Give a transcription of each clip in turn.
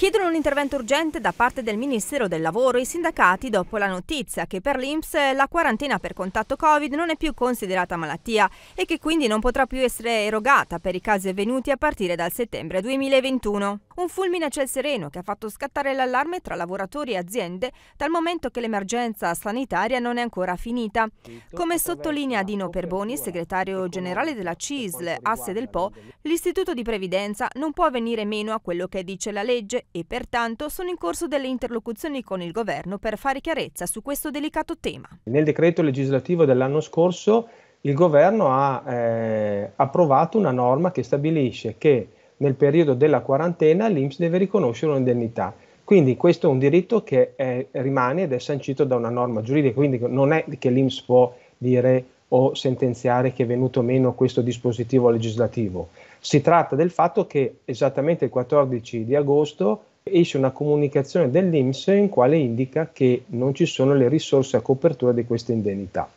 Chiedono un intervento urgente da parte del Ministero del Lavoro e i sindacati dopo la notizia che per l'Inps la quarantena per contatto Covid non è più considerata malattia e che quindi non potrà più essere erogata per i casi avvenuti a partire dal settembre 2021. Un fulmine a ciel sereno che ha fatto scattare l'allarme tra lavoratori e aziende dal momento che l'emergenza sanitaria non è ancora finita. Come sottolinea Dino Perboni, segretario generale della CISL, asse del Po, l'istituto di previdenza non può venire meno a quello che dice la legge e pertanto sono in corso delle interlocuzioni con il governo per fare chiarezza su questo delicato tema. Nel decreto legislativo dell'anno scorso il governo ha eh, approvato una norma che stabilisce che nel periodo della quarantena l'INPS deve riconoscere un'indennità. Quindi questo è un diritto che è, rimane ed è sancito da una norma giuridica, quindi non è che l'INPS può dire o sentenziare che è venuto meno questo dispositivo legislativo. Si tratta del fatto che esattamente il 14 di agosto esce una comunicazione dell'INPS in quale indica che non ci sono le risorse a copertura di questa indennità.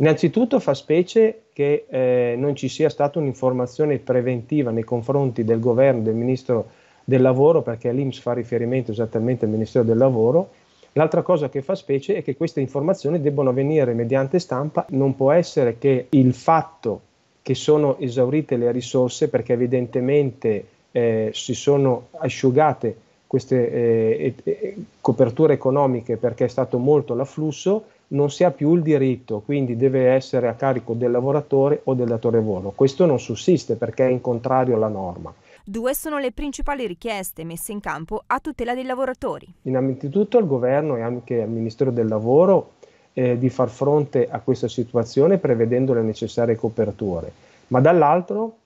Innanzitutto fa specie che eh, non ci sia stata un'informazione preventiva nei confronti del governo, del ministro del lavoro, perché l'Inps fa riferimento esattamente al ministero del lavoro. L'altra cosa che fa specie è che queste informazioni debbano venire mediante stampa, non può essere che il fatto che sono esaurite le risorse, perché evidentemente eh, si sono asciugate queste eh, coperture economiche perché è stato molto l'afflusso, non si ha più il diritto, quindi deve essere a carico del lavoratore o del datore lavoro. Questo non sussiste perché è in contrario alla norma. Due sono le principali richieste messe in campo a tutela dei lavoratori. Innanzitutto al governo e anche al Ministero del Lavoro eh, di far fronte a questa situazione prevedendo le necessarie coperture, ma dall'altro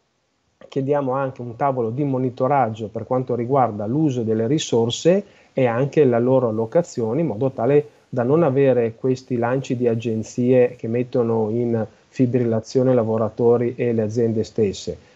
chiediamo anche un tavolo di monitoraggio per quanto riguarda l'uso delle risorse e anche la loro allocazione in modo tale da non avere questi lanci di agenzie che mettono in fibrillazione lavoratori e le aziende stesse